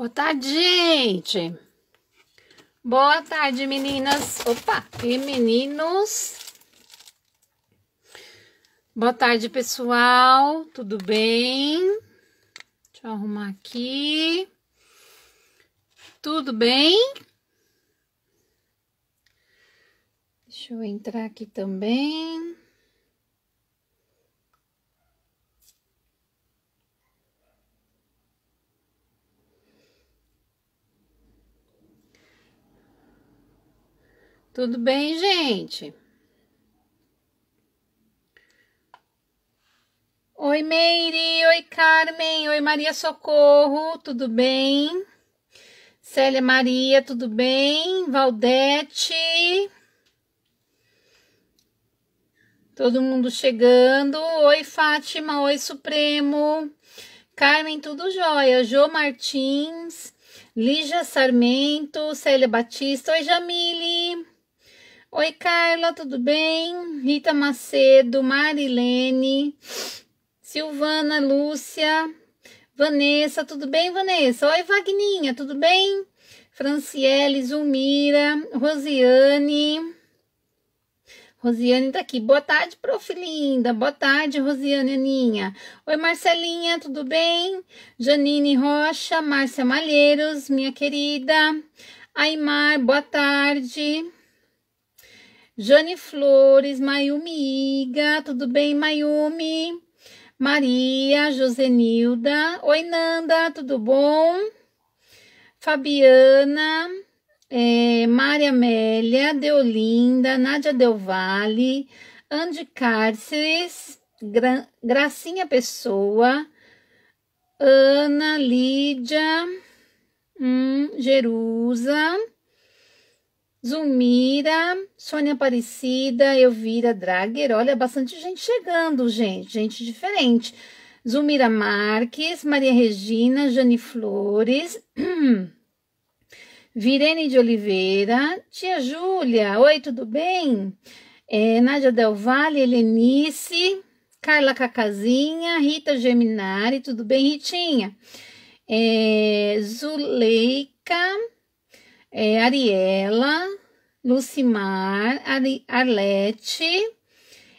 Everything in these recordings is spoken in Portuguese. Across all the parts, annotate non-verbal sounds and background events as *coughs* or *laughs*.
Boa tarde, gente. Boa tarde, meninas. Opa, e meninos. Boa tarde, pessoal. Tudo bem? Deixa eu arrumar aqui. Tudo bem? Deixa eu entrar aqui também. Tudo bem, gente? Oi, Meire. Oi, Carmen. Oi, Maria Socorro. Tudo bem? Célia Maria, tudo bem? Valdete. Todo mundo chegando. Oi, Fátima. Oi, Supremo. Carmen, tudo jóia. Jô Martins. Lígia Sarmento. Célia Batista. Oi, Jamile. Oi, Carla, tudo bem? Rita Macedo, Marilene, Silvana, Lúcia, Vanessa, tudo bem, Vanessa? Oi, Vagninha, tudo bem? Franciele, Zulmira, Rosiane. Rosiane tá aqui. Boa tarde, prof. Linda. Boa tarde, Rosiane Aninha. Oi, Marcelinha, tudo bem? Janine Rocha, Márcia Malheiros, minha querida. Aimar, boa tarde. Jane Flores, Mayumi Iga, tudo bem, Mayumi? Maria, Josenilda, oi Nanda, tudo bom? Fabiana, é, Maria Amélia, Deolinda, Nádia Del Valle, Andy Cárceres, Gra Gracinha Pessoa, Ana Lídia, hum, Jerusa, Zumira, Sônia Aparecida, Elvira Drager. Olha, bastante gente chegando, gente. Gente diferente. Zumira Marques, Maria Regina, Jane Flores, *clears throat* Virene de Oliveira, Tia Júlia, oi, tudo bem? É, Nádia Del Valle, Helenice, Carla Cacazinha, Rita Geminari, tudo bem, Ritinha? É, Zuleika, é, Ariela, Lucimar, Ari, Arlete,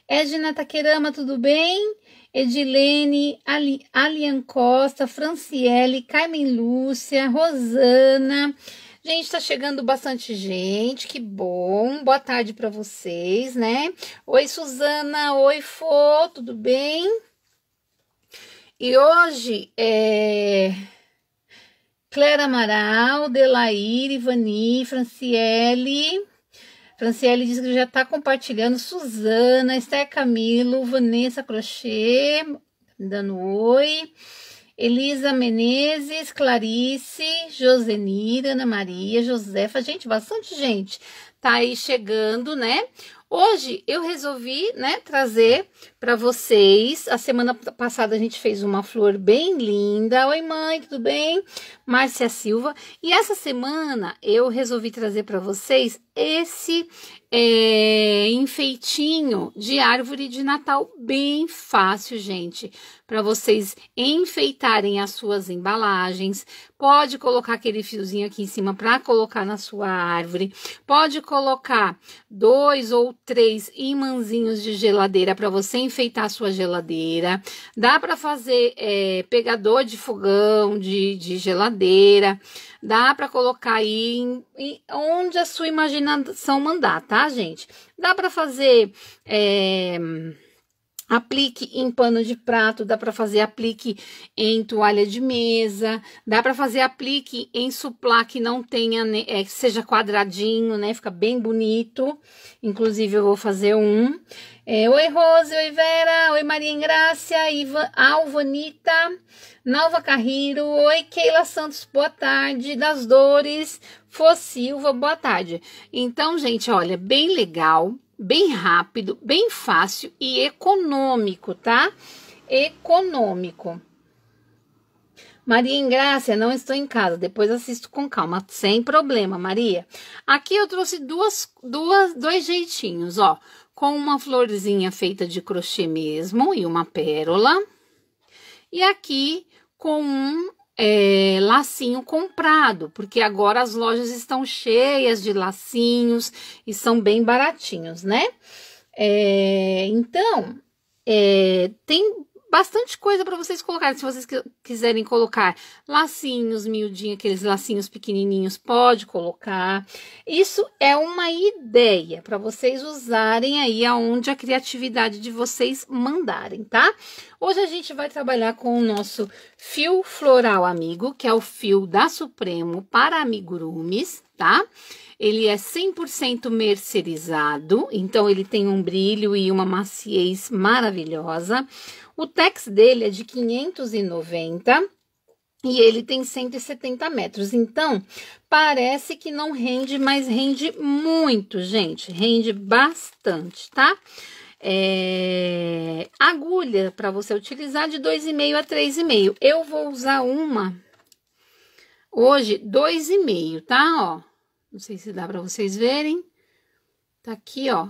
Edna Taquerama, tudo bem? Edilene, Ali, Alian Costa, Franciele, Carmen Lúcia, Rosana. Gente, tá chegando bastante gente, que bom. Boa tarde para vocês, né? Oi, Suzana, oi, Fô, tudo bem? E hoje é Clara Amaral, Delaíre, Ivani, Franciele. Franciele diz que já está compartilhando. Suzana, Esther Camilo, Vanessa Crochê, dando oi. Elisa Menezes, Clarice, Josenira, Ana Maria, Josefa. Gente, bastante gente tá aí chegando, né? Hoje eu resolvi, né, trazer para vocês. A semana passada a gente fez uma flor bem linda. Oi, mãe, tudo bem? Márcia Silva. E essa semana eu resolvi trazer para vocês esse é, enfeitinho de árvore de Natal, bem fácil, gente, para vocês enfeitarem as suas embalagens. Pode colocar aquele fiozinho aqui em cima para colocar na sua árvore. Pode colocar dois ou três imãzinhos de geladeira para você enfeitar a sua geladeira. Dá para fazer é, pegador de fogão, de, de geladeira. Dá para colocar aí em, em, onde a sua imaginação mandar, tá, gente? Dá para fazer. É Aplique em pano de prato, dá para fazer aplique em toalha de mesa, dá para fazer aplique em suplá que não tenha, é, que seja quadradinho, né? Fica bem bonito. Inclusive, eu vou fazer um. É, oi, Rose, oi, Vera, oi, Maria Ingrácia, Ivan, Alvanita, Nalva Carriro, oi, Keila Santos, boa tarde, das Dores, Fossilva, boa tarde. Então, gente, olha, bem legal bem rápido, bem fácil e econômico, tá? Econômico. Maria Graça, não estou em casa, depois assisto com calma, sem problema, Maria. Aqui eu trouxe duas, duas, dois jeitinhos, ó, com uma florzinha feita de crochê mesmo e uma pérola. E aqui com um é, lacinho comprado, porque agora as lojas estão cheias de lacinhos e são bem baratinhos, né? É, então, é, tem bastante coisa para vocês colocarem. Se vocês quiserem colocar lacinhos miudinhos, aqueles lacinhos pequenininhos, pode colocar. Isso é uma ideia para vocês usarem aí aonde a criatividade de vocês mandarem, tá? Hoje a gente vai trabalhar com o nosso fio floral amigo, que é o fio da Supremo para amigurumis, tá? Ele é 100% mercerizado, então ele tem um brilho e uma maciez maravilhosa. O tex dele é de 590 e ele tem 170 metros. Então, parece que não rende, mas rende muito, gente. Rende bastante, tá? Tá? é, agulha para você utilizar de 2,5 a 3,5. Eu vou usar uma hoje, 2,5, tá? Ó, não sei se dá para vocês verem. Tá aqui, ó.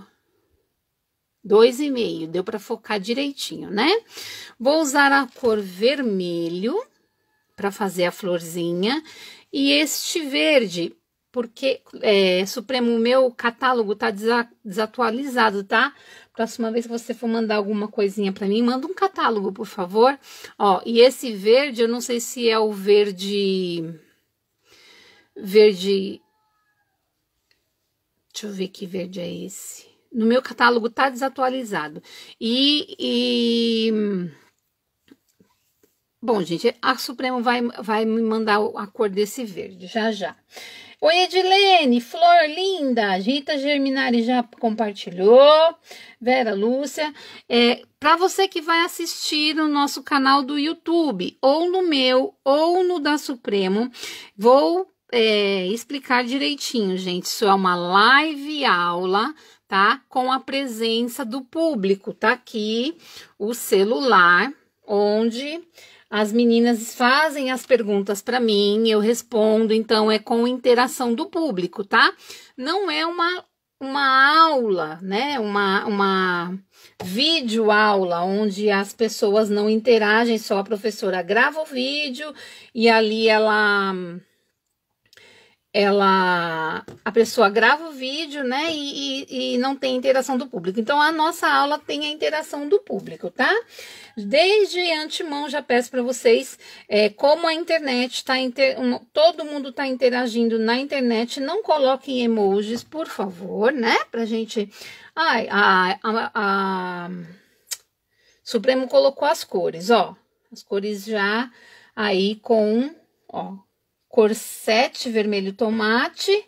Dois e meio, deu para focar direitinho, né? Vou usar a cor vermelho para fazer a florzinha e este verde porque, é, Supremo, o meu catálogo tá desatualizado, tá? Próxima vez que você for mandar alguma coisinha para mim, manda um catálogo, por favor. Ó, e esse verde, eu não sei se é o verde. Verde. Deixa eu ver que verde é esse. No meu catálogo tá desatualizado. E. e... Bom, gente, a Supremo vai, vai me mandar a cor desse verde já já. Oi, Edilene, Flor linda, Rita Germinari já compartilhou, Vera Lúcia. É, Para você que vai assistir no nosso canal do YouTube, ou no meu, ou no da Supremo, vou é, explicar direitinho, gente. Isso é uma live aula, tá? Com a presença do público. Tá aqui o celular, onde as meninas fazem as perguntas para mim, eu respondo, então é com interação do público, tá? Não é uma uma aula, né? Uma, uma vídeo aula onde as pessoas não interagem, só a professora grava o vídeo e ali ela ela a pessoa grava o vídeo, né? E, e, e, não tem interação do público. Então a nossa aula tem a interação do público, tá? Desde antemão já peço para vocês é, como a internet está inter... todo mundo está interagindo na internet. Não coloquem emojis, por favor, né? Para gente, ai, a, a, a... Supremo colocou as cores, ó, as cores já aí com, ó, 7, vermelho tomate.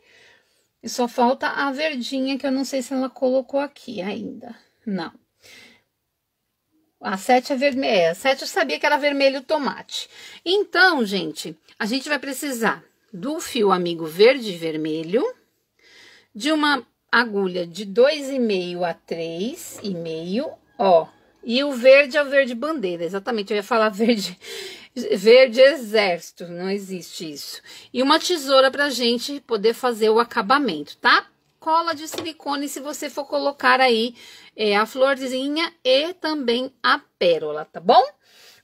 E só falta a verdinha, que eu não sei se ela colocou aqui ainda. Não. A 7 é vermelha. É, a 7 eu sabia que era vermelho tomate. Então, gente, a gente vai precisar do fio amigo verde e vermelho, de uma agulha de 2,5 a 3,5, ó. E o verde é o verde bandeira, exatamente. Eu ia falar *laughs* verde, verde exército, não existe isso. E uma tesoura para a gente poder fazer o acabamento, tá? Cola de silicone se você for colocar aí é, a florzinha e também a pérola, tá bom?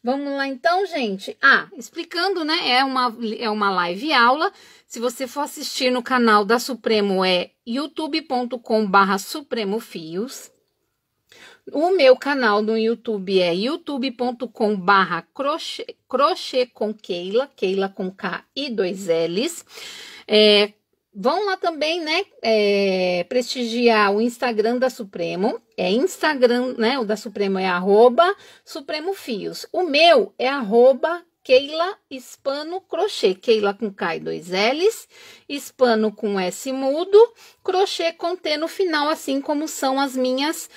Vamos lá então, gente. Ah, explicando, né? É uma, é uma live aula. Se você for assistir no canal da Supremo é youtube.com barra Supremo Fios, o meu canal no YouTube é youtube.com barra crochê com Keila, Keila com K e dois L's. É, vão lá também, né, é, prestigiar o Instagram da Supremo. É Instagram, né, o da Supremo é arroba Supremo Fios. O meu é arroba Keila Hispano Crochê. Keila com K e dois L's, Hispano com S mudo, crochê com T no final, assim como são as minhas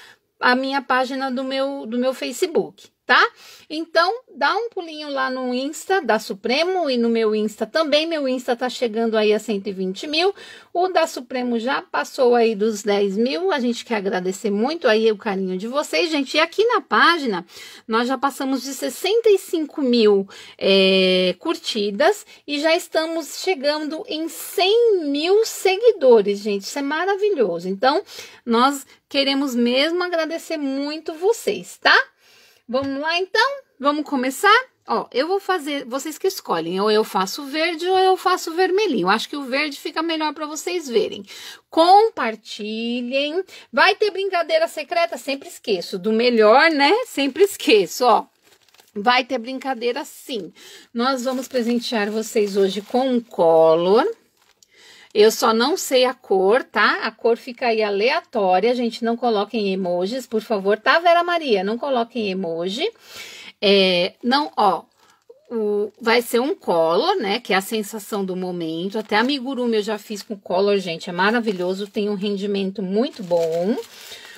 a minha página do meu, do meu Facebook tá? Então, dá um pulinho lá no Insta da Supremo e no meu Insta também. Meu Insta tá chegando aí a 120 mil. O da Supremo já passou aí dos 10 mil. A gente quer agradecer muito aí o carinho de vocês, gente. E aqui na página, nós já passamos de 65 mil é, curtidas e já estamos chegando em 100 mil seguidores, gente. Isso é maravilhoso. Então, nós queremos mesmo agradecer muito vocês, tá? Vamos lá então? Vamos começar? Ó, eu vou fazer, vocês que escolhem, ou eu faço verde ou eu faço vermelhinho. Acho que o verde fica melhor para vocês verem. Compartilhem. Vai ter brincadeira secreta? Sempre esqueço. Do melhor, né? Sempre esqueço, ó. Vai ter brincadeira sim. Nós vamos presentear vocês hoje com um color eu só não sei a cor, tá? A cor fica aí aleatória, gente. Não coloquem emojis, por favor, tá, Vera Maria? Não coloquem emoji. É, não, ó, o, vai ser um color, né? Que é a sensação do momento. Até amigurumi eu já fiz com color, gente. É maravilhoso, tem um rendimento muito bom.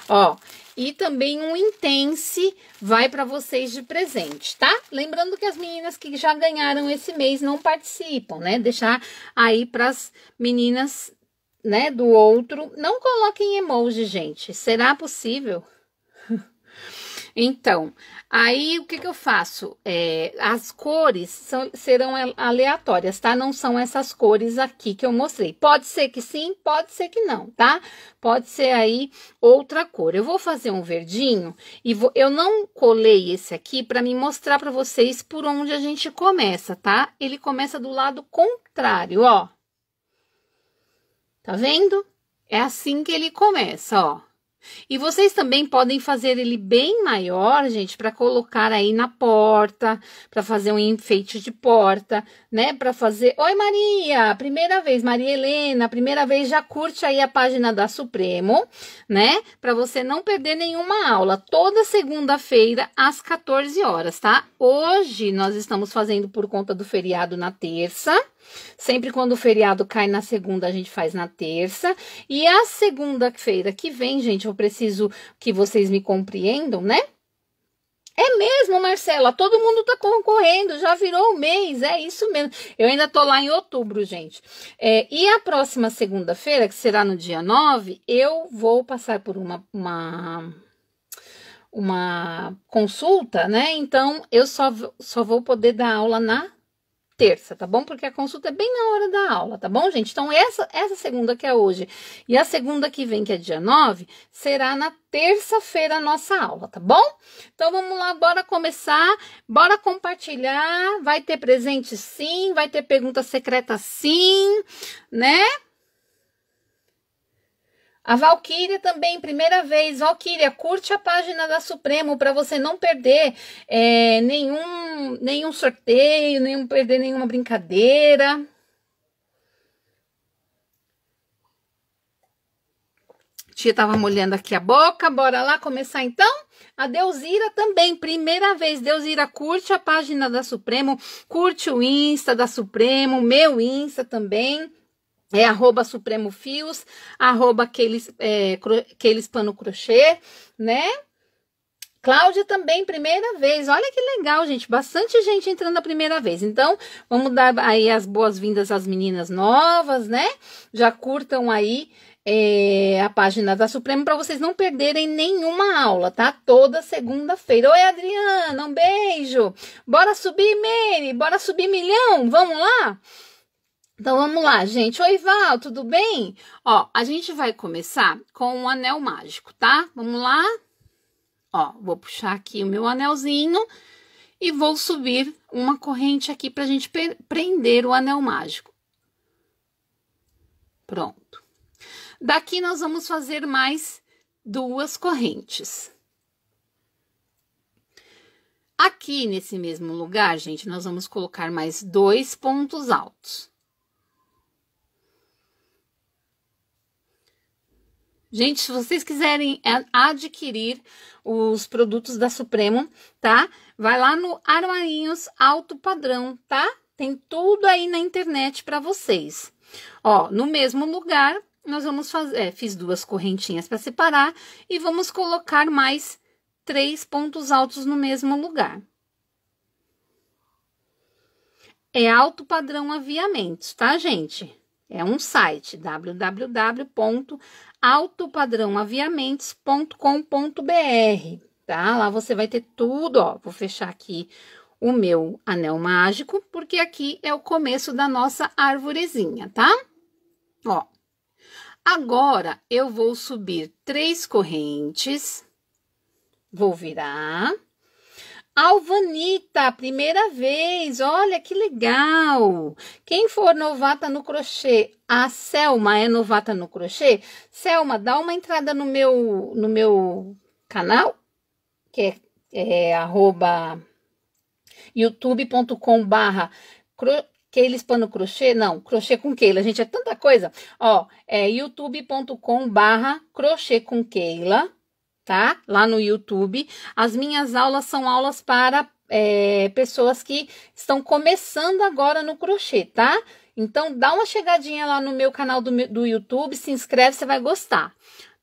Ó, e também um intense vai para vocês de presente, tá? Lembrando que as meninas que já ganharam esse mês não participam, né? Deixar aí para as meninas, né, do outro. Não coloquem emoji, gente. Será possível? Então, aí o que, que eu faço? É, as cores são, serão aleatórias, tá? Não são essas cores aqui que eu mostrei. Pode ser que sim, pode ser que não, tá? Pode ser aí outra cor. Eu vou fazer um verdinho e vou, eu não colei esse aqui para me mostrar para vocês por onde a gente começa, tá? Ele começa do lado contrário, ó. Tá vendo? É assim que ele começa, ó. E vocês também podem fazer ele bem maior, gente, para colocar aí na porta, para fazer um enfeite de porta, né? Para fazer. Oi, Maria! Primeira vez, Maria Helena, primeira vez, já curte aí a página da Supremo, né? Para você não perder nenhuma aula. Toda segunda-feira, às 14 horas, tá? Hoje nós estamos fazendo por conta do feriado na terça Sempre quando o feriado cai na segunda, a gente faz na terça. E a segunda-feira que vem, gente, eu preciso que vocês me compreendam, né? É mesmo, Marcela, todo mundo tá concorrendo, já virou o mês, é isso mesmo. Eu ainda tô lá em outubro, gente. É, e a próxima segunda-feira, que será no dia 9, eu vou passar por uma, uma, uma consulta, né? Então, eu só, só vou poder dar aula na terça, tá bom? Porque a consulta é bem na hora da aula, tá bom, gente? Então, essa, essa segunda que é hoje e a segunda que vem, que é dia 9, será na terça-feira a nossa aula, tá bom? Então, vamos lá, bora começar, bora compartilhar. Vai ter presente sim, vai ter pergunta secreta sim, né? A Valkyria também, primeira vez. Valkyria, curte a página da Supremo para você não perder é, nenhum, nenhum sorteio, nenhum perder nenhuma brincadeira. Tia tava molhando aqui a boca. Bora lá começar então? A Deusira também, primeira vez. Deusira, curte a página da Supremo, curte o Insta da Supremo, meu Insta também é arroba Supremo Fios, arroba aqueles, é, cro, aqueles pano crochê, né? Cláudia também, primeira vez. Olha que legal, gente. Bastante gente entrando a primeira vez. Então, vamos dar aí as boas-vindas às meninas novas, né? Já curtam aí é, a página da Supremo para vocês não perderem nenhuma aula, tá? Toda segunda-feira. Oi, Adriana, um beijo. Bora subir, Mary. Bora subir milhão. Vamos lá? Então vamos lá, gente. Oi, Val, tudo bem? Ó, a gente vai começar com um anel mágico, tá? Vamos lá? Ó, vou puxar aqui o meu anelzinho e vou subir uma corrente aqui pra gente prender o anel mágico. Pronto. Daqui nós vamos fazer mais duas correntes. Aqui nesse mesmo lugar, gente, nós vamos colocar mais dois pontos altos. Gente, se vocês quiserem adquirir os produtos da Supremo, tá? Vai lá no Armarinhos Alto Padrão, tá? Tem tudo aí na internet para vocês. Ó, no mesmo lugar, nós vamos fazer. É, fiz duas correntinhas para separar e vamos colocar mais três pontos altos no mesmo lugar. É alto padrão aviamentos, tá, gente? É um site www altopadrãoaviamentos.com.br, tá? Lá você vai ter tudo, ó. Vou fechar aqui o meu anel mágico, porque aqui é o começo da nossa arvorezinha, tá? Ó. Agora eu vou subir três correntes, vou virar Alvanita, primeira vez. Olha que legal. Quem for novata no crochê, a Selma é novata no crochê? Selma, dá uma entrada no meu no meu canal, que é, é arroba youtube.com barra Keila Crochê, não, crochê com Keila, gente, é tanta coisa. Ó, é youtube.com barra crochê com Keila tá? Lá no YouTube. As minhas aulas são aulas para é, pessoas que estão começando agora no crochê, tá? Então, dá uma chegadinha lá no meu canal do, do YouTube, se inscreve, você vai gostar.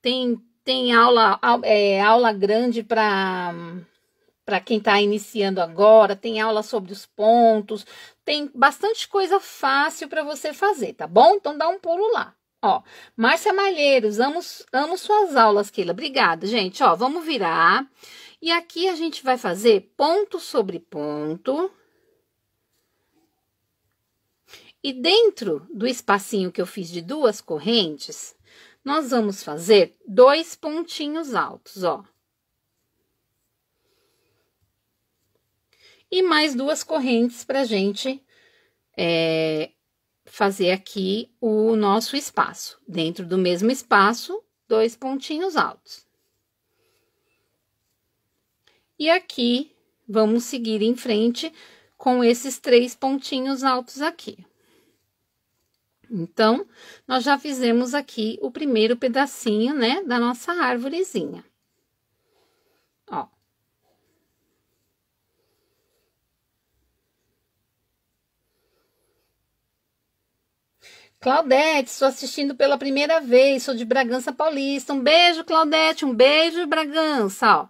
Tem, tem aula, é, aula grande para para quem está iniciando agora, tem aula sobre os pontos, tem bastante coisa fácil para você fazer, tá bom? Então dá um pulo lá. Ó, Márcia Malheiros, amo, amo suas aulas, Keila. Obrigada, gente. Ó, vamos virar. E aqui a gente vai fazer ponto sobre ponto. E dentro do espacinho que eu fiz de duas correntes, nós vamos fazer dois pontinhos altos, ó. E mais duas correntes pra gente é, fazer aqui o nosso espaço. Dentro do mesmo espaço, dois pontinhos altos. E aqui, vamos seguir em frente com esses três pontinhos altos aqui. Então, nós já fizemos aqui o primeiro pedacinho, né, da nossa árvorezinha. Claudete, estou assistindo pela primeira vez, sou de Bragança Paulista. Um beijo, Claudete, um beijo, Bragança. Ó.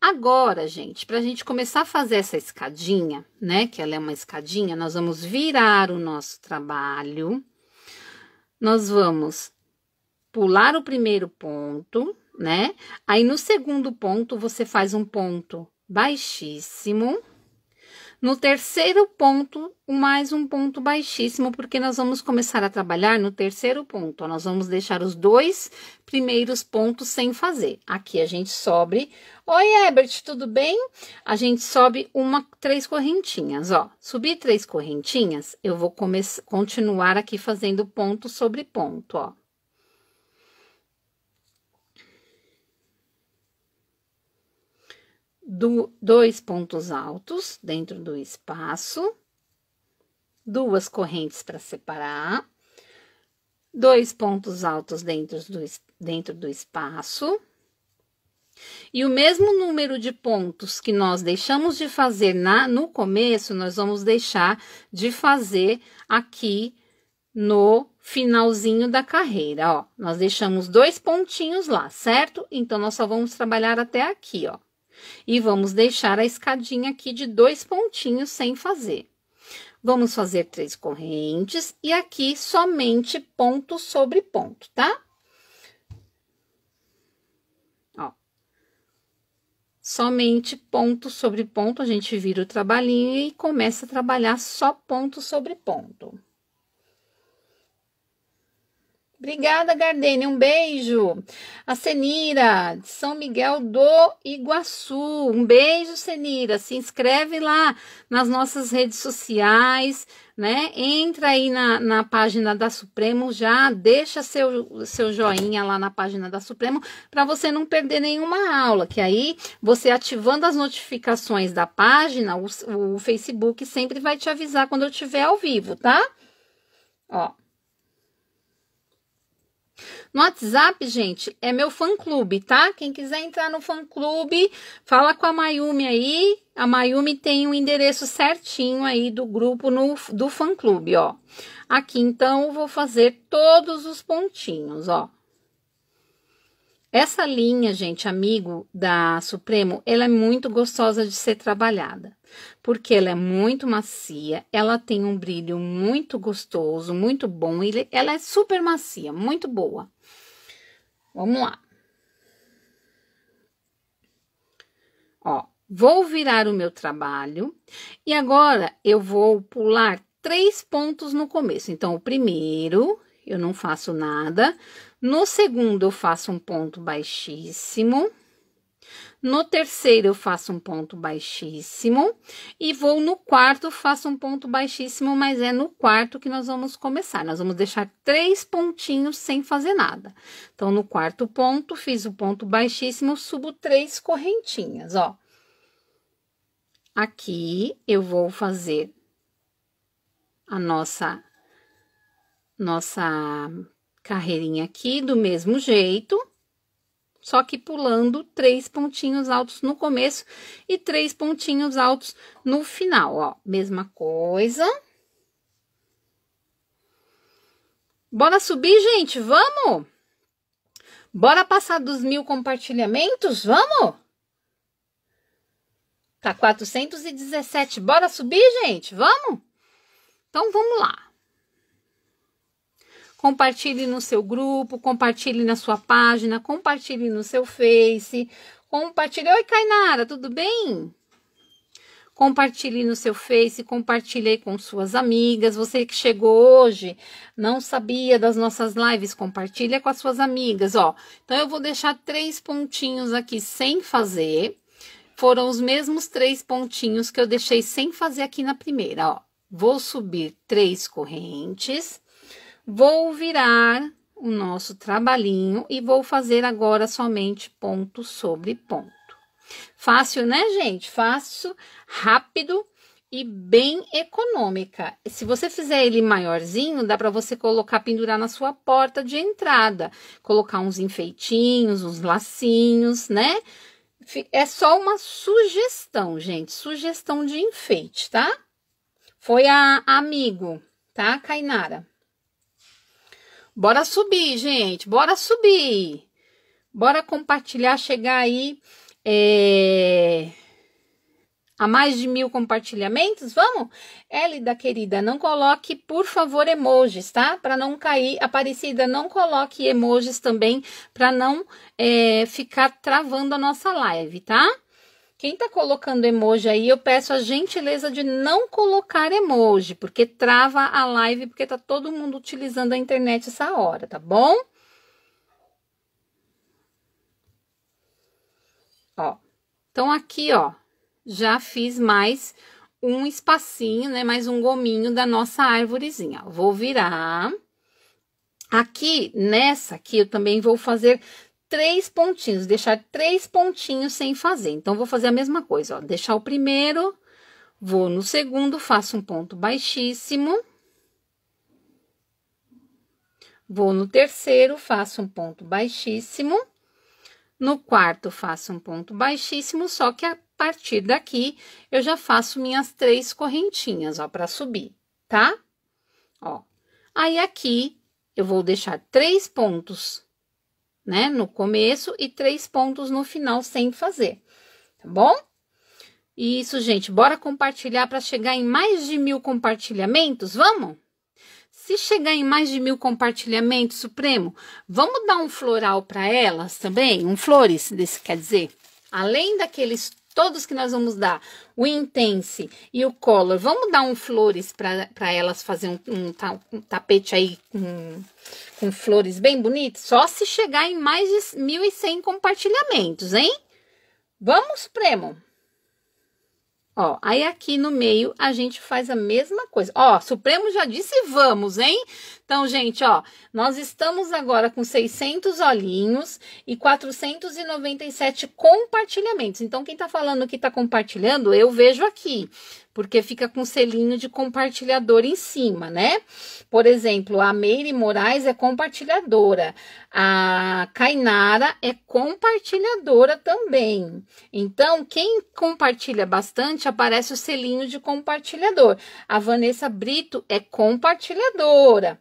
Agora, gente, para a gente começar a fazer essa escadinha, né? Que ela é uma escadinha, nós vamos virar o nosso trabalho. Nós vamos pular o primeiro ponto, né? Aí no segundo ponto, você faz um ponto baixíssimo no terceiro ponto, mais um ponto baixíssimo, porque nós vamos começar a trabalhar no terceiro ponto. Nós vamos deixar os dois primeiros pontos sem fazer. Aqui a gente sobe. Oi, Ebert, tudo bem? A gente sobe uma, três correntinhas, ó. Subir três correntinhas, eu vou continuar aqui fazendo ponto sobre ponto, ó. do, dois pontos altos dentro do espaço, duas correntes para separar, dois pontos altos dentro do, dentro do espaço. E o mesmo número de pontos que nós deixamos de fazer na, no começo, nós vamos deixar de fazer aqui no finalzinho da carreira, ó. Nós deixamos dois pontinhos lá, certo? Então, nós só vamos trabalhar até aqui, ó. E vamos deixar a escadinha aqui de dois pontinhos sem fazer. Vamos fazer três correntes e aqui somente ponto sobre ponto, tá? Ó. Somente ponto sobre ponto, a gente vira o trabalhinho e começa a trabalhar só ponto sobre ponto. Obrigada, Gardene. Um beijo. A Senira, de São Miguel do Iguaçu. Um beijo, Senira. Se inscreve lá nas nossas redes sociais, né? Entra aí na, na página da Supremo já, deixa seu, seu joinha lá na página da Supremo para você não perder nenhuma aula, que aí você ativando as notificações da página, o, o Facebook sempre vai te avisar quando eu estiver ao vivo, tá? Ó. No WhatsApp, gente, é meu fã-clube, tá? Quem quiser entrar no fã-clube, fala com a Mayumi aí. A Mayumi tem o um endereço certinho aí do grupo no, do fã-clube, ó. Aqui, então, vou fazer todos os pontinhos, ó. Essa linha, gente, amigo da Supremo, ela é muito gostosa de ser trabalhada porque ela é muito macia, ela tem um brilho muito gostoso, muito bom, e ela é super macia, muito boa. Vamos lá. Ó, vou virar o meu trabalho e agora eu vou pular três pontos no começo. Então, o primeiro eu não faço nada, no segundo eu faço um ponto baixíssimo. No terceiro, eu faço um ponto baixíssimo. E vou no quarto, faço um ponto baixíssimo, mas é no quarto que nós vamos começar. Nós vamos deixar três pontinhos sem fazer nada. Então, no quarto ponto, fiz o ponto baixíssimo, subo três correntinhas, ó. Aqui, eu vou fazer a nossa nossa carreirinha aqui do mesmo jeito só que pulando três pontinhos altos no começo e três pontinhos altos no final, ó. Mesma coisa. Bora subir, gente? Vamos? Bora passar dos mil compartilhamentos? Vamos? Tá 417. Bora subir, gente? Vamos? Então, vamos lá. Compartilhe no seu grupo, compartilhe na sua página, compartilhe no seu Face. Compartilhe. Oi, Kainara, tudo bem? compartilhe no seu Face, compartilhe com suas amigas. Você que chegou hoje, não sabia das nossas lives, compartilha com as suas amigas, ó. Então eu vou deixar três pontinhos aqui sem fazer. Foram os mesmos três pontinhos que eu deixei sem fazer aqui na primeira, ó. Vou subir três correntes Vou virar o nosso trabalhinho e vou fazer agora somente ponto sobre ponto. Fácil, né, gente? Fácil, rápido e bem econômica. Se você fizer ele maiorzinho, dá para você colocar, pendurar na sua porta de entrada, colocar uns enfeitinhos, uns lacinhos, né? É só uma sugestão, gente, sugestão de enfeite, tá? Foi a amigo, tá, Kainara? Bora subir, gente. Bora subir. Bora compartilhar, chegar aí é, a mais de mil compartilhamentos. Vamos? Elida, querida, não coloque, por favor, emojis, tá? Para não cair. Aparecida, não coloque emojis também, para não é, ficar travando a nossa live, tá? Quem está colocando emoji aí, eu peço a gentileza de não colocar emoji, porque trava a live, porque tá todo mundo utilizando a internet essa hora, tá bom? Ó. Então aqui, ó, já fiz mais um espacinho, né, mais um gominho da nossa árvorezinha. Vou virar. Aqui, nessa aqui, eu também vou fazer três pontinhos, deixar três pontinhos sem fazer. Então, vou fazer a mesma coisa, ó. Deixar o primeiro, vou no segundo, faço um ponto baixíssimo. Vou no terceiro, faço um ponto baixíssimo. No quarto, faço um ponto baixíssimo, só que a partir daqui, eu já faço minhas três correntinhas, ó, para subir, tá? Ó. Aí, aqui, eu vou deixar três pontos né, no começo e três pontos no final sem fazer, tá bom? Isso, gente, bora compartilhar para chegar em mais de mil compartilhamentos, vamos? Se chegar em mais de mil compartilhamentos, Supremo, vamos dar um floral para elas também? Um flores, desse quer dizer? Além daqueles todos que nós vamos dar, o Intense e o Color, vamos dar um flores para elas fazer um, um, um, tapete aí com, com flores bem bonito? Só se chegar em mais de 1.100 compartilhamentos, hein? Vamos, Premo! Ó, aí aqui no meio a gente faz a mesma coisa. Ó, Supremo já disse vamos, hein? Então, gente, ó, nós estamos agora com 600 olhinhos e 497 compartilhamentos. Então, quem tá falando que tá compartilhando, eu vejo aqui, porque fica com selinho de compartilhador em cima, né? Por exemplo, a Meire Moraes é compartilhadora, a Kainara é compartilhadora também. Então, quem compartilha bastante aparece o selinho de compartilhador. A Vanessa Brito é compartilhadora.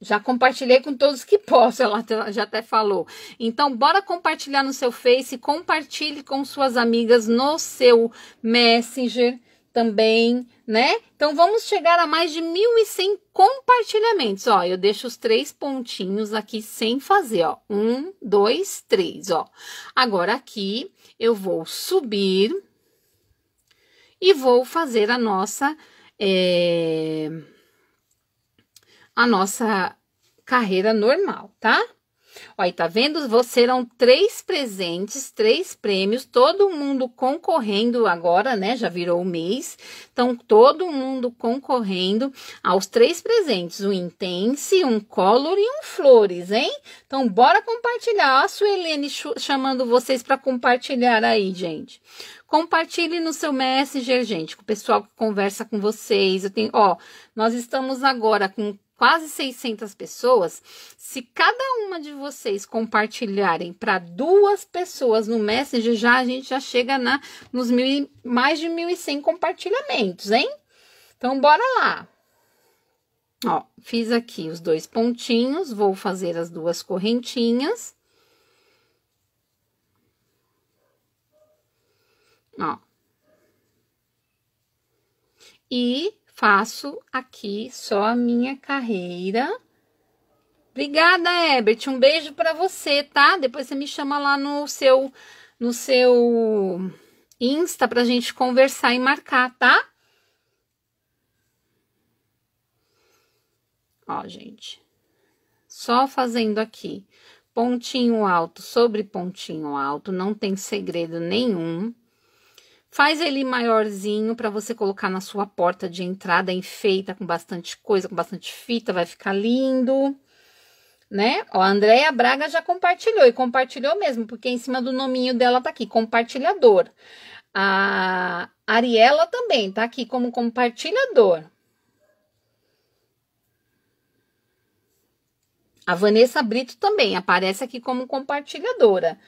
Já compartilhei com todos que posso, ela já até falou. Então, bora compartilhar no seu Face, compartilhe com suas amigas no seu Messenger também, né? Então, vamos chegar a mais de 1.100 compartilhamentos. Ó, eu deixo os três pontinhos aqui sem fazer, ó. Um, dois, três, ó. Agora, aqui, eu vou subir e vou fazer a nossa... É a nossa carreira normal, tá? Olha, tá vendo? Serão três presentes, três prêmios, todo mundo concorrendo agora, né? Já virou o mês. Então, todo mundo concorrendo aos três presentes: um Intense, um Color e um Flores, hein? Então, bora compartilhar. Ó, a Suelene chamando vocês para compartilhar aí, gente. Compartilhe no seu Messenger, gente, com o pessoal que conversa com vocês. Eu tenho, ó, nós estamos agora com quase 600 pessoas, se cada uma de vocês compartilharem para duas pessoas no Messenger, já a gente já chega na nos mil, mais de 1.100 compartilhamentos, hein? Então bora lá. Ó, fiz aqui os dois pontinhos, vou fazer as duas correntinhas. Ó. E faço aqui só a minha carreira. Obrigada, Ebert. Um beijo para você, tá? Depois você me chama lá no seu no seu Insta pra gente conversar e marcar, tá? Ó, gente. Só fazendo aqui pontinho alto sobre pontinho alto, não tem segredo nenhum. Faz ele maiorzinho para você colocar na sua porta de entrada, enfeita com bastante coisa, com bastante fita, vai ficar lindo. Né? Ó, a Andréia Braga já compartilhou e compartilhou mesmo, porque em cima do nominho dela tá aqui, compartilhador. A Ariela também tá aqui como compartilhador. A Vanessa Brito também aparece aqui como compartilhadora.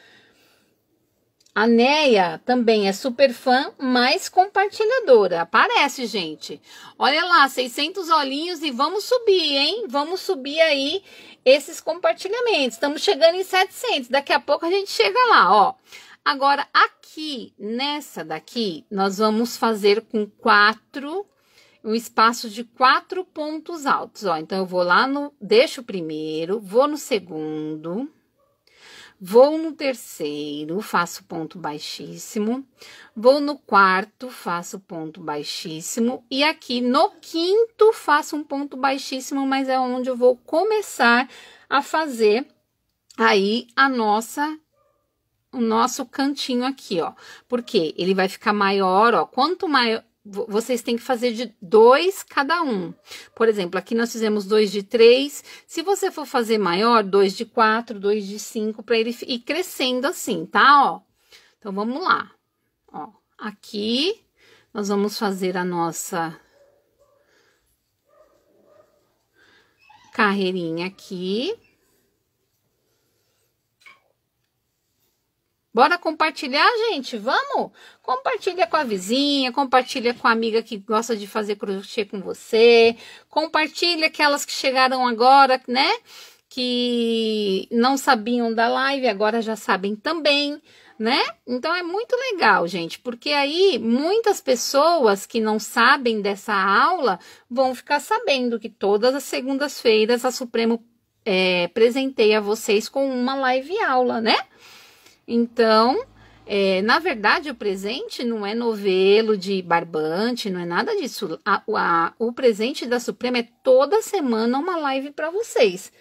A Neia também é super fã, mas compartilhadora. Aparece, gente. Olha lá, 600 olhinhos e vamos subir, hein? Vamos subir aí esses compartilhamentos. Estamos chegando em 700. Daqui a pouco a gente chega lá, ó. Agora, aqui, nessa daqui, nós vamos fazer com quatro, um espaço de quatro pontos altos, ó. Então, eu vou lá no, deixo o primeiro, vou no segundo Vou no terceiro, faço ponto baixíssimo. Vou no quarto, faço ponto baixíssimo. E aqui no quinto, faço um ponto baixíssimo, mas é onde eu vou começar a fazer aí a nossa o nosso cantinho aqui, ó. Porque ele vai ficar maior, ó. Quanto maior vocês têm que fazer de dois cada um. Por exemplo, aqui nós fizemos dois de três. Se você for fazer maior, dois de quatro, dois de cinco, para ele ir crescendo assim, tá? Ó, então vamos lá. Ó, aqui nós vamos fazer a nossa carreirinha aqui. Bora compartilhar, gente? Vamos? Compartilha com a vizinha, compartilha com a amiga que gosta de fazer crochê com você, compartilha aquelas que chegaram agora, né? Que não sabiam da live, agora já sabem também, né? Então é muito legal, gente, porque aí muitas pessoas que não sabem dessa aula vão ficar sabendo que todas as segundas-feiras a Supremo é, presenteia vocês com uma live aula, né? Então, é, na verdade, o presente não é novelo de barbante, não é nada disso. A, a, o presente da Suprema é toda semana uma live para vocês.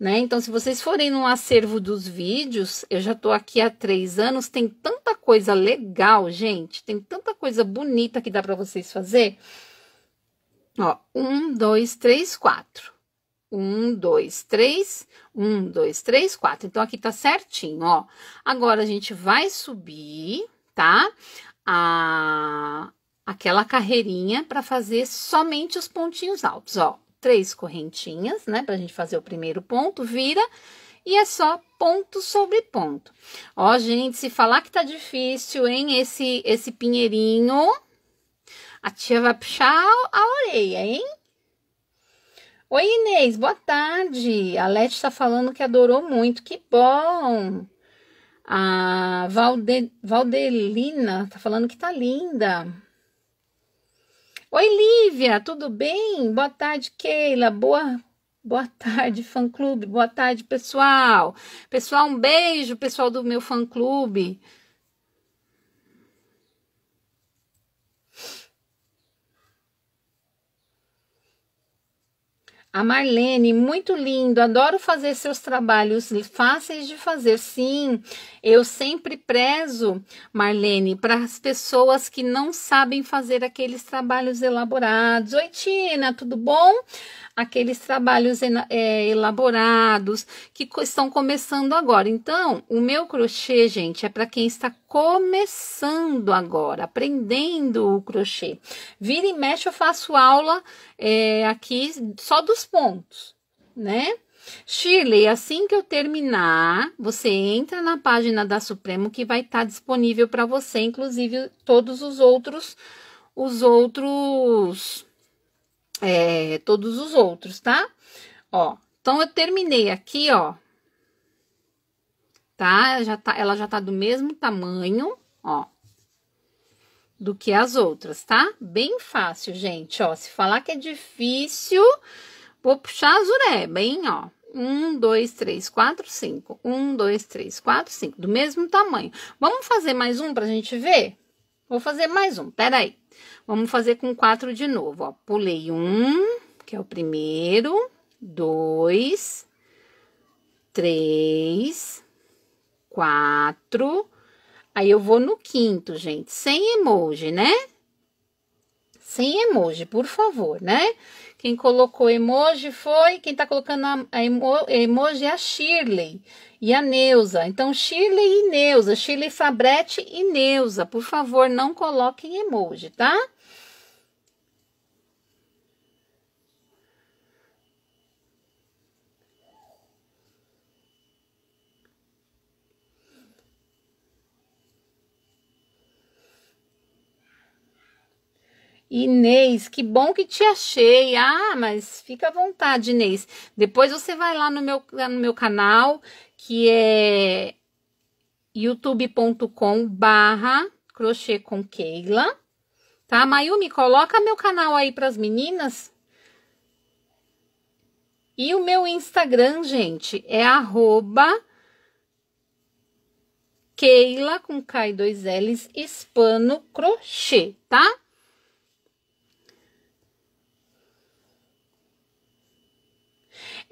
Né? Então, se vocês forem no acervo dos vídeos, eu já estou aqui há três anos, tem tanta coisa legal, gente, tem tanta coisa bonita que dá para vocês fazer. Ó, um, dois, três, quatro. Um, dois, três. Um, dois, três, quatro. Então, aqui tá certinho, ó. Agora, a gente vai subir, tá? A, aquela carreirinha para fazer somente os pontinhos altos, ó. Três correntinhas, né? Pra gente fazer o primeiro ponto, vira. E é só ponto sobre ponto. Ó, gente, se falar que tá difícil, hein? Esse, esse pinheirinho, a tia vai puxar a orelha, hein? Oi, Inês, boa tarde. A Leti está falando que adorou muito, que bom. A Valde... Valdelina está falando que está linda. Oi, Lívia, tudo bem? Boa tarde, Keila. Boa Boa tarde, fã clube. Boa tarde, pessoal. Pessoal, um beijo, pessoal do meu fã clube. A Marlene, muito lindo, adoro fazer seus trabalhos fáceis de fazer. Sim, eu sempre prezo, Marlene, para as pessoas que não sabem fazer aqueles trabalhos elaborados. Oi, Tina, tudo bom? aqueles trabalhos é, elaborados que estão começando agora. Então, o meu crochê, gente, é para quem está começando agora, aprendendo o crochê. Vira e mexe, eu faço aula é, aqui só dos pontos, né? Shirley, assim que eu terminar, você entra na página da Supremo que vai estar tá disponível para você, inclusive todos os outros os outros é, todos os outros, tá? Ó, então eu terminei aqui, ó. Tá? Ela já tá, ela já tá do mesmo tamanho, ó. Do que as outras, tá? Bem fácil, gente, ó. Se falar que é difícil, vou puxar a zureba, hein, ó. Um, dois, três, quatro, cinco. Um, dois, três, quatro, cinco. Do mesmo tamanho. Vamos fazer mais um pra gente ver? Vou fazer mais um, peraí. Vamos fazer com quatro de novo, ó. Pulei um, que é o primeiro, dois, três, quatro. Aí eu vou no quinto, gente, sem emoji, né? Sem emoji, por favor, né? Quem colocou emoji foi, quem tá colocando a, a emoji é a Shirley e a Neuza. Então, Shirley e Neuza, Shirley Fabrete e Neuza, por favor, não coloquem emoji, tá? Inês, que bom que te achei. Ah, mas fica à vontade, Inês. Depois você vai lá no meu, no meu canal, que é youtube.com barra crochê com Keila. Tá, Mayumi, coloca meu canal aí para as meninas. E o meu Instagram, gente, é arroba Keila com K e dois L's, hispano crochê, tá?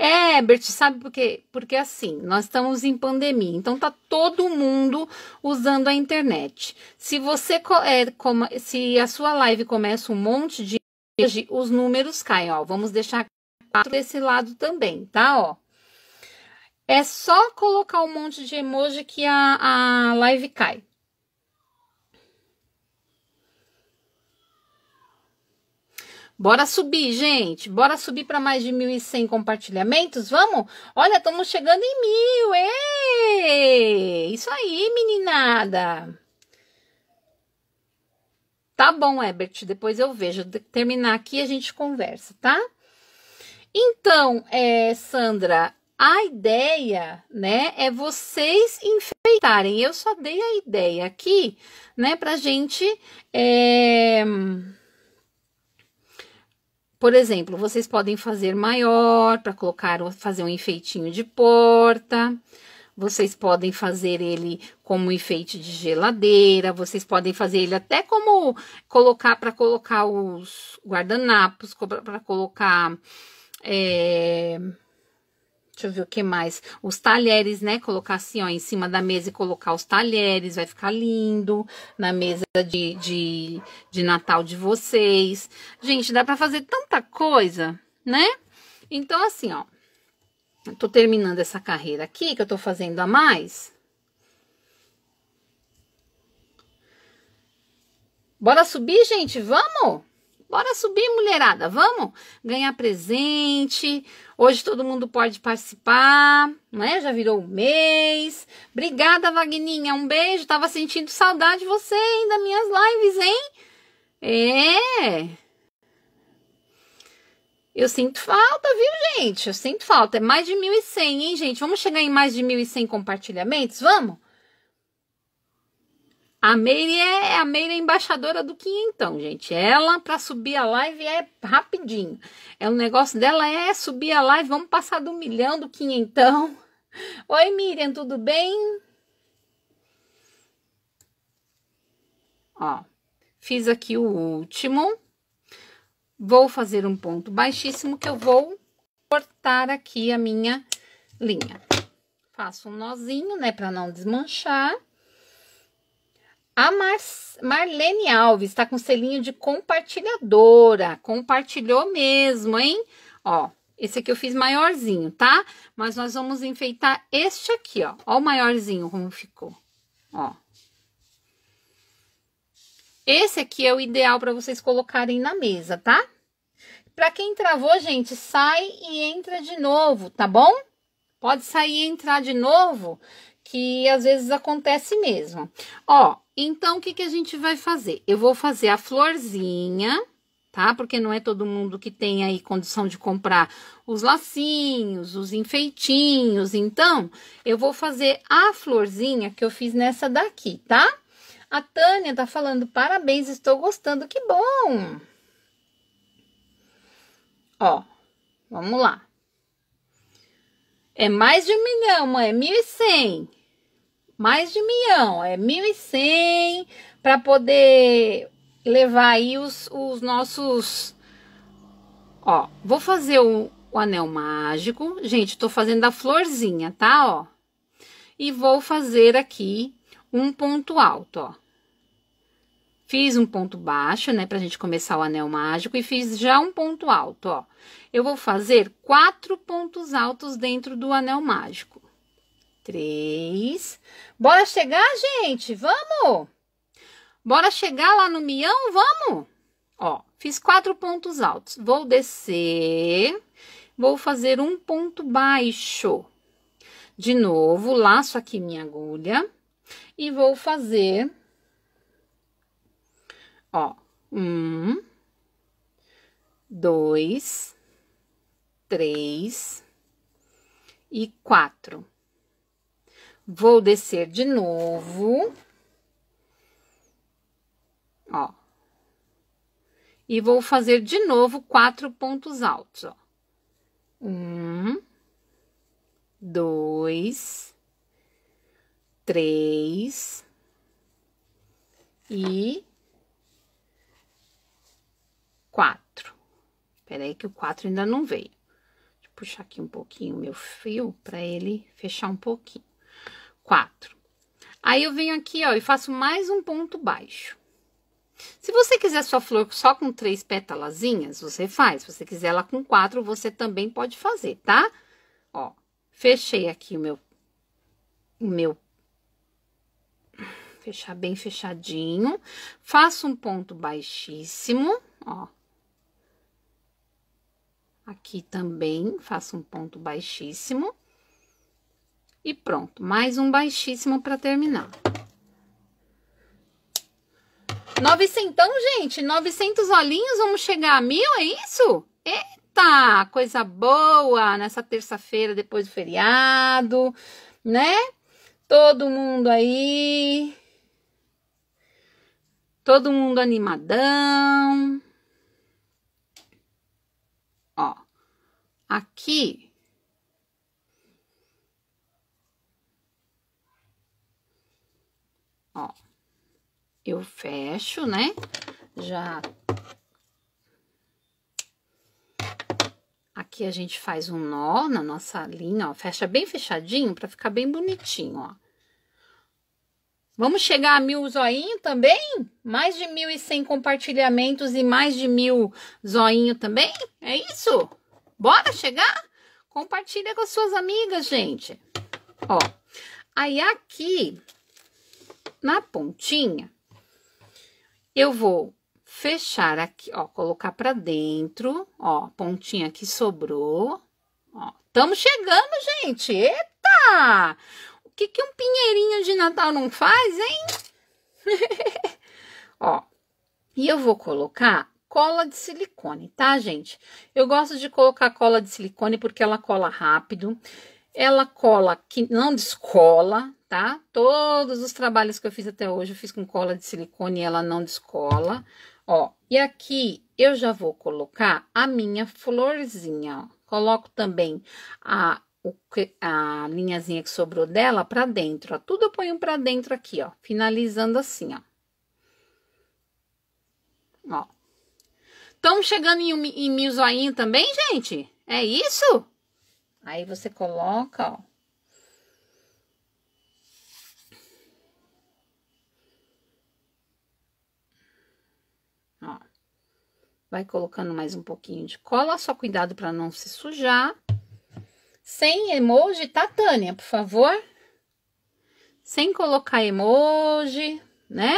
É, Bert, sabe por quê? Porque assim, nós estamos em pandemia, então tá todo mundo usando a internet. Se você é, como, se a sua live começa um monte de os números caem, ó. Vamos deixar desse lado também, tá? Ó. É só colocar um monte de emoji que a, a live cai. Bora subir, gente. Bora subir para mais de 1.100 compartilhamentos. Vamos? Olha, estamos chegando em mil. Isso aí, meninada. Tá bom, Ebert. Depois eu vejo. Terminar aqui a gente conversa, tá? Então, é, Sandra, a ideia, né, é vocês enfeitarem. Eu só dei a ideia aqui, né, pra gente. É por exemplo, vocês podem fazer maior para colocar, fazer um enfeitinho de porta. Vocês podem fazer ele como enfeite de geladeira, vocês podem fazer ele até como colocar para colocar os guardanapos, para colocar é, Deixa eu ver o que mais. Os talheres, né? Colocar assim, ó, em cima da mesa e colocar os talheres. Vai ficar lindo na mesa de, de, de Natal de vocês. Gente, dá pra fazer tanta coisa, né? Então, assim, ó. Tô terminando essa carreira aqui, que eu tô fazendo a mais. Bora subir, gente? Vamos? Bora subir, mulherada, vamos ganhar presente. Hoje todo mundo pode participar, não é? Já virou um mês. Obrigada, Vagninha, um beijo. Tava sentindo saudade de você hein, das minhas lives, hein? É. Eu sinto falta, viu, gente? Eu sinto falta. É mais de 1.100, hein, gente? Vamos chegar em mais de 1.100 compartilhamentos? Vamos? A Meire é a Meire é embaixadora do Quinhentão, gente. Ela, para subir a live, é rapidinho. É o um negócio dela é subir a live, vamos passar do milhão do Quinhentão. *laughs* Oi, Miriam, tudo bem? Ó, fiz aqui o último. Vou fazer um ponto baixíssimo que eu vou cortar aqui a minha linha. Faço um nozinho, né, para não desmanchar. A Mar Marlene Alves está com selinho de compartilhadora. Compartilhou mesmo, hein? Ó, esse aqui eu fiz maiorzinho, tá? Mas nós vamos enfeitar este aqui, ó. Ó o maiorzinho como ficou, ó. Esse aqui é o ideal para vocês colocarem na mesa, tá? Para quem travou, gente, sai e entra de novo, tá bom? Pode sair e entrar de novo, que às vezes acontece mesmo. Ó, então, o que, que a gente vai fazer? Eu vou fazer a florzinha, tá? Porque não é todo mundo que tem aí condição de comprar os lacinhos, os enfeitinhos. Então, eu vou fazer a florzinha que eu fiz nessa daqui, tá? A Tânia tá falando, parabéns, estou gostando, que bom! Ó, vamos lá. É mais de um milhão, mãe, é mil e cem mais de milhão, é 1.100 para poder levar aí os, os nossos. Ó, vou fazer o, o anel mágico. Gente, tô fazendo a florzinha, tá? Ó, e vou fazer aqui um ponto alto, ó. Fiz um ponto baixo, né, pra gente começar o anel mágico, e fiz já um ponto alto, ó. Eu vou fazer quatro pontos altos dentro do anel mágico. Três, Bora chegar, gente? Vamos! Bora chegar lá no mião? Vamos! Ó, fiz quatro pontos altos. Vou descer, vou fazer um ponto baixo. De novo, laço aqui minha agulha e vou fazer, ó, um, dois, três e quatro. Vou descer de novo. Ó. E vou fazer de novo quatro pontos altos, ó. Um, dois, três e quatro. Peraí que o quatro ainda não veio. Deixa eu puxar aqui um pouquinho o meu fio para ele fechar um pouquinho. 4. Aí eu venho aqui, ó, e faço mais um ponto baixo. Se você quiser sua flor só com três pétalazinhas, você faz. Se você quiser ela com quatro, você também pode fazer, tá? Ó, fechei aqui o meu, o meu, fechar bem fechadinho. Faço um ponto baixíssimo, ó. Aqui também faço um ponto baixíssimo. E pronto, mais um baixíssimo para terminar. Novecentão, gente, 900 olhinhos, vamos chegar a mil, é isso? Eita, coisa boa nessa terça-feira depois do feriado, né? Todo mundo aí, todo mundo animadão. Ó, aqui Ó, eu fecho, né? Já... Aqui a gente faz um nó na nossa linha, ó, fecha bem fechadinho pra ficar bem bonitinho, ó. Vamos chegar a mil zoinho também? Mais de mil e cem compartilhamentos e mais de mil zoinho também? É isso? Bora chegar? Compartilha com as suas amigas, gente. Ó, aí aqui na pontinha, eu vou fechar aqui, ó, colocar para dentro, ó, pontinha que sobrou, ó. Estamos chegando, gente! Eita! O que que um pinheirinho de Natal não faz, hein? *laughs* ó, e eu vou colocar cola de silicone, tá, gente? Eu gosto de colocar cola de silicone porque ela cola rápido. Ela cola que não descola, tá? Todos os trabalhos que eu fiz até hoje, eu fiz com cola de silicone e ela não descola. Ó, e aqui eu já vou colocar a minha florzinha, ó. Coloco também a, a linhazinha que sobrou dela pra dentro, ó. Tudo eu ponho pra dentro aqui, ó. Finalizando assim, ó. Ó. Estamos chegando em, em mil zoinho também, gente? É isso? Aí você coloca, ó. Ó. Vai colocando mais um pouquinho de cola, só cuidado para não se sujar. Sem emoji, tá, Tânia, por favor? Sem colocar emoji, né?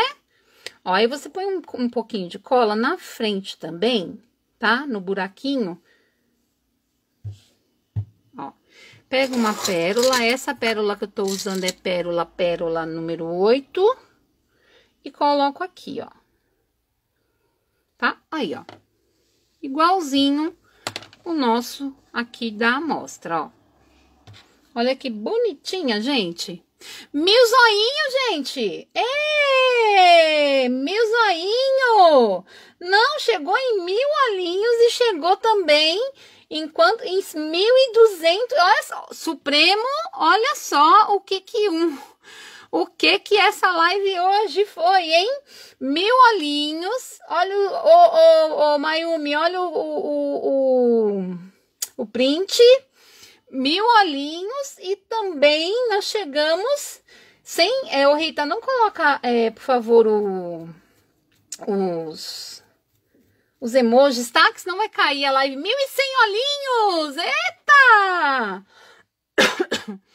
Ó, aí você põe um, um pouquinho de cola na frente também, tá? No buraquinho Pego uma pérola, essa pérola que eu tô usando é pérola, pérola número 8. E coloco aqui, ó. Tá? Aí, ó. Igualzinho o nosso aqui da amostra, ó. Olha que bonitinha, gente. Mil zoinho, gente! É, mil zoinho! Não chegou em mil olhinhos e chegou também enquanto em 1200, olha só, Supremo, olha só o que que um o que que essa live hoje foi, hein? Mil olhinhos, olha o, o, o, o Mayumi, olha o, o, o, o print, mil olhinhos e também nós chegamos sem. É, o Rita, não coloca, é, por favor, o, os, os emojis, tá? Que senão vai cair a live. Mil e cem olhinhos! Eita! *coughs*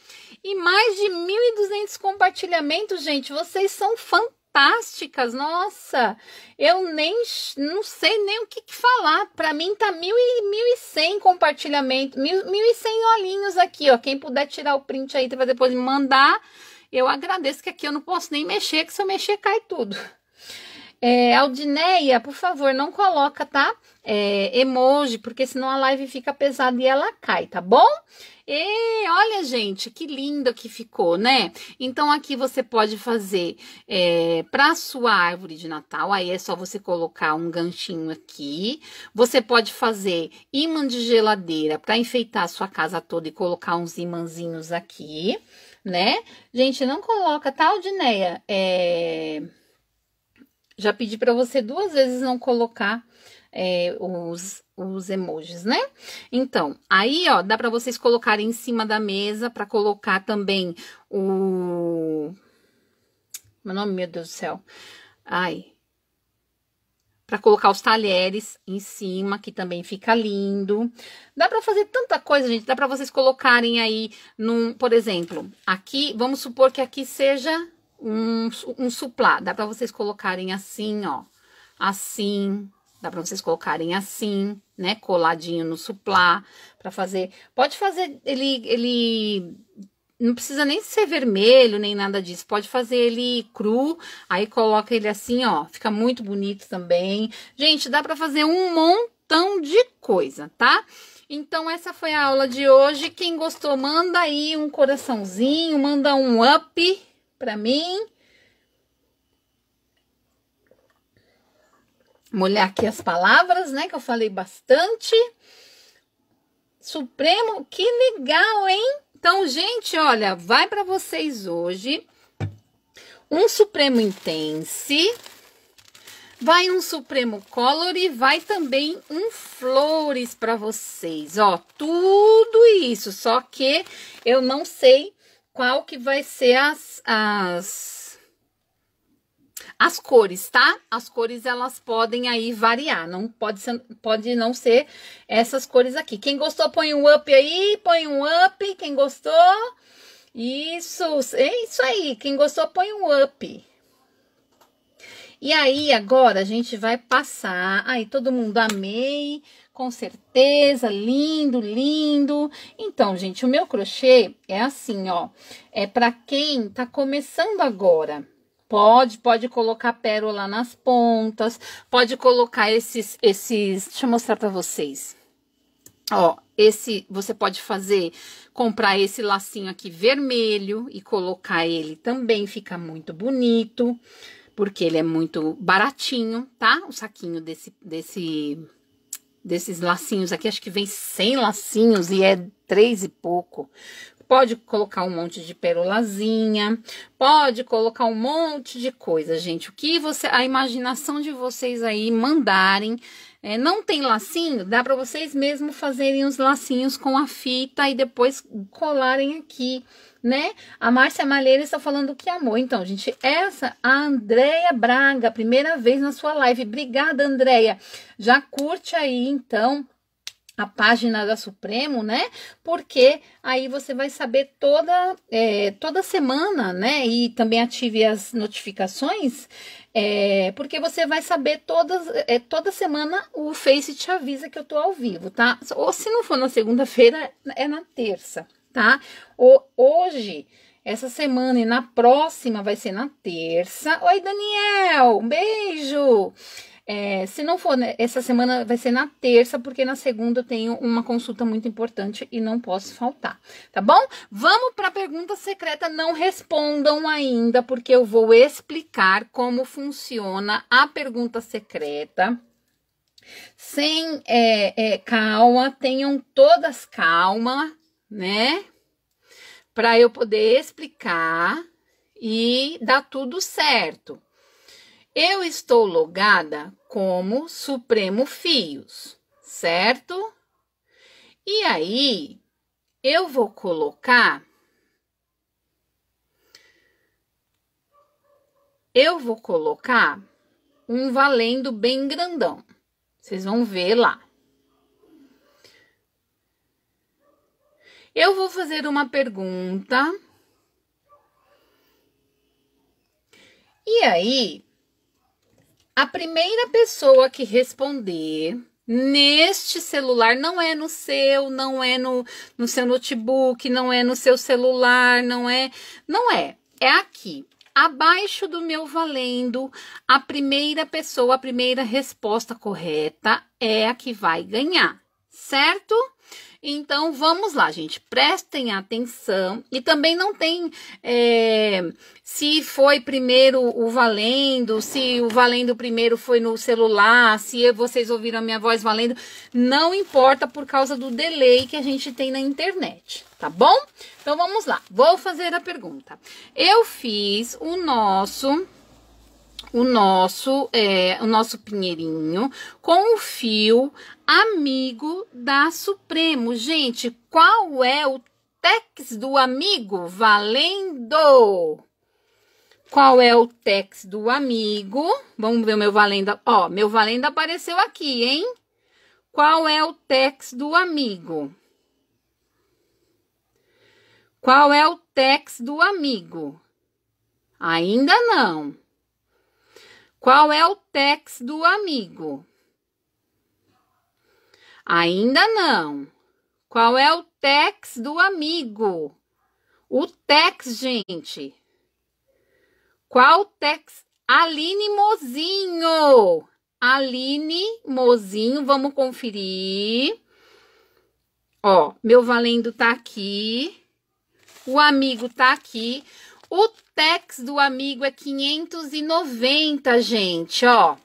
E mais de 1.200 compartilhamentos, gente. Vocês são fantásticos fantásticas. Nossa, eu nem não sei nem o que, que falar. Para mim tá mil e mil e cem compartilhamento, mil, mil e cem olhinhos aqui, ó. Quem puder tirar o print aí para depois me mandar, eu agradeço que aqui eu não posso nem mexer, que se eu mexer cai tudo. É, Aldineia, por favor, não coloca, tá? É, emoji, porque senão a live fica pesada e ela cai, tá bom? E olha, gente, que linda que ficou, né? Então, aqui você pode fazer é, para sua árvore de Natal. Aí é só você colocar um ganchinho aqui. Você pode fazer imã de geladeira para enfeitar a sua casa toda e colocar uns imãzinhos aqui, né? Gente, não coloca, tá, Aldineia? É. Já pedi para você duas vezes não colocar é, os, os emojis, né? Então, aí, ó, dá para vocês colocarem em cima da mesa para colocar também o. Meu nome, meu Deus do céu. Ai. Para colocar os talheres em cima, que também fica lindo. Dá para fazer tanta coisa, gente. Dá para vocês colocarem aí num, por exemplo, aqui, vamos supor que aqui seja um, um suplá. Dá para vocês colocarem assim, ó. Assim. Dá para vocês colocarem assim, né? Coladinho no suplá. para fazer. Pode fazer ele. ele não precisa nem ser vermelho, nem nada disso. Pode fazer ele cru, aí coloca ele assim, ó. Fica muito bonito também. Gente, dá para fazer um montão de coisa, tá? Então, essa foi a aula de hoje. Quem gostou, manda aí um coraçãozinho, manda um up para mim. Molhar aqui as palavras, né? Que eu falei bastante. Supremo, que legal, hein? Então, gente, olha, vai para vocês hoje um Supremo Intense, vai um Supremo Color e vai também um Flores para vocês, ó, tudo isso, só que eu não sei qual que vai ser as, as, as cores, tá? As cores, elas podem aí variar, não pode, ser, pode não ser essas cores aqui. Quem gostou, põe um up aí, põe um up, quem gostou... Isso, é isso aí. Quem gostou, põe um up. E aí, agora a gente vai passar. Aí, todo mundo amei com certeza, lindo, lindo. Então, gente, o meu crochê é assim, ó. É para quem tá começando agora. Pode, pode colocar pérola nas pontas, pode colocar esses esses, deixa eu mostrar para vocês. Ó, esse você pode fazer comprar esse lacinho aqui vermelho e colocar ele também, fica muito bonito, porque ele é muito baratinho, tá? O saquinho desse desse desses lacinhos aqui, acho que vem 100 lacinhos e é três e pouco. Pode colocar um monte de perolazinha, pode colocar um monte de coisa, gente. O que você, a imaginação de vocês aí mandarem. É, não tem lacinho, dá para vocês mesmo fazerem os lacinhos com a fita e depois colarem aqui, né? A Márcia Malheiro está falando que amor. Então, gente, essa a Andréia Braga, primeira vez na sua live. Obrigada, Andréia. Já curte aí, então a página da Supremo, né? Porque aí você vai saber toda é, toda semana, né? E também ative as notificações, é, porque você vai saber todas é, toda semana o Face te avisa que eu tô ao vivo, tá? Ou se não for na segunda-feira é na terça, tá? O, hoje essa semana e na próxima vai ser na terça. Oi, Daniel, um beijo. É, se não for né, essa semana, vai ser na terça, porque na segunda eu tenho uma consulta muito importante e não posso faltar, tá bom? Vamos para a pergunta secreta. Não respondam ainda, porque eu vou explicar como funciona a pergunta secreta. Sem é, é, calma, tenham todas calma, né? Para eu poder explicar e dar tudo certo. Eu estou logada como Supremo Fios, certo? E aí, eu vou colocar. Eu vou colocar um valendo bem grandão. Vocês vão ver lá. Eu vou fazer uma pergunta. E aí, a primeira pessoa que responder neste celular, não é no seu, não é no, no seu notebook, não é no seu celular, não é. Não é. É aqui. Abaixo do meu valendo, a primeira pessoa, a primeira resposta correta é a que vai ganhar certo? Então vamos lá, gente, prestem atenção e também não tem é, se foi primeiro o valendo, se o valendo primeiro foi no celular, se vocês ouviram a minha voz valendo, não importa por causa do delay que a gente tem na internet, tá bom? Então vamos lá, vou fazer a pergunta. Eu fiz o nosso o nosso, é, o nosso pinheirinho com o fio amigo da Supremo. Gente, qual é o tex do amigo? Valendo! Qual é o tex do amigo? Vamos ver o meu valendo. Ó, meu valendo apareceu aqui, hein? Qual é o tex do amigo? Qual é o tex do amigo? Ainda não. Qual é o tex do amigo? Ainda não. Qual é o tex do amigo? O tex, gente. Qual tex? Aline Mozinho. Aline Mozinho, vamos conferir. Ó, meu valendo tá aqui. O amigo tá aqui. O Tex do amigo é 590, gente, ó.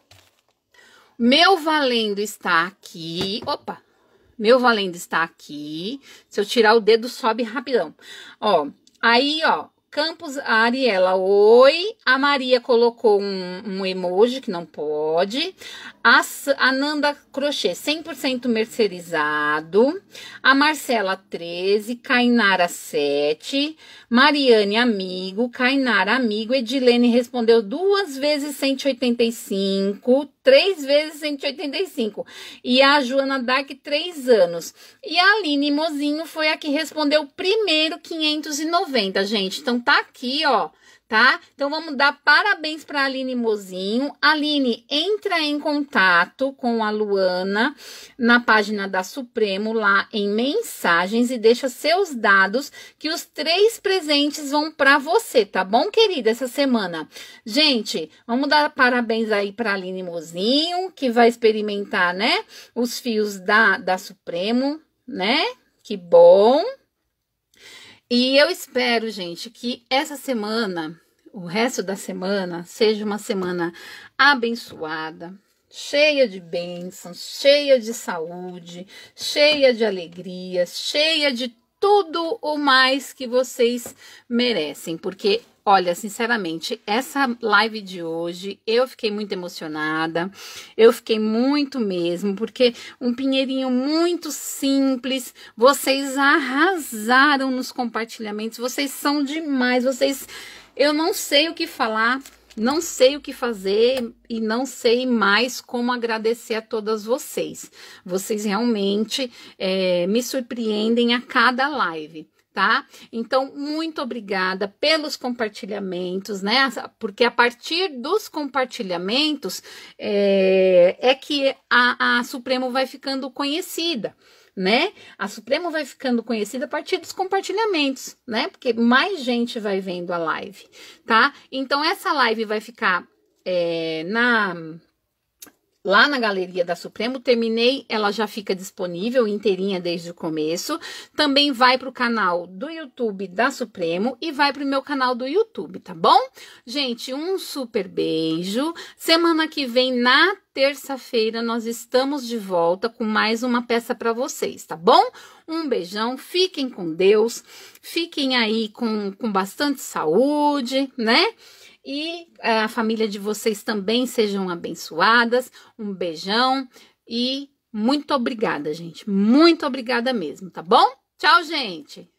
Meu valendo está aqui. Opa! Meu valendo está aqui. Se eu tirar o dedo, sobe rapidão. Ó, aí, ó, Campos, a Ariela, oi. A Maria colocou um, um emoji que não pode. A, a Nanda Crochê, 100% mercerizado. A Marcela, 13. Kainara, 7. Mariane, amigo. Kainara, amigo. Edilene respondeu duas vezes 185. Três vezes 185. E a Joana Dark, três anos. E a Aline Mozinho foi a que respondeu primeiro 590, gente. Então, tá aqui, ó, tá? Então vamos dar parabéns para Aline Mozinho. Aline, entra em contato com a Luana na página da Supremo lá em mensagens e deixa seus dados que os três presentes vão para você, tá bom, querida, essa semana. Gente, vamos dar parabéns aí para Aline Mozinho, que vai experimentar, né, os fios da da Supremo, né? Que bom! E eu espero, gente, que essa semana, o resto da semana, seja uma semana abençoada, cheia de bênçãos, cheia de saúde, cheia de alegria, cheia de tudo o mais que vocês merecem, porque Olha, sinceramente, essa live de hoje eu fiquei muito emocionada, eu fiquei muito mesmo, porque um pinheirinho muito simples, vocês arrasaram nos compartilhamentos, vocês são demais, vocês. Eu não sei o que falar, não sei o que fazer e não sei mais como agradecer a todas vocês. Vocês realmente é, me surpreendem a cada live tá? Então, muito obrigada pelos compartilhamentos, né? Porque a partir dos compartilhamentos é, é que a, a Supremo vai ficando conhecida né? A Supremo vai ficando conhecida a partir dos compartilhamentos, né? Porque mais gente vai vendo a live, tá? Então essa live vai ficar é, na lá na galeria da Supremo. Terminei, ela já fica disponível inteirinha desde o começo. Também vai para o canal do YouTube da Supremo e vai para o meu canal do YouTube, tá bom? Gente, um super beijo. Semana que vem, na terça-feira, nós estamos de volta com mais uma peça para vocês, tá bom? Um beijão, fiquem com Deus, fiquem aí com, com bastante saúde, né? e eh, a família de vocês também sejam abençoadas. Um beijão e muito obrigada, gente. Muito obrigada mesmo, tá bom? Tchau, gente!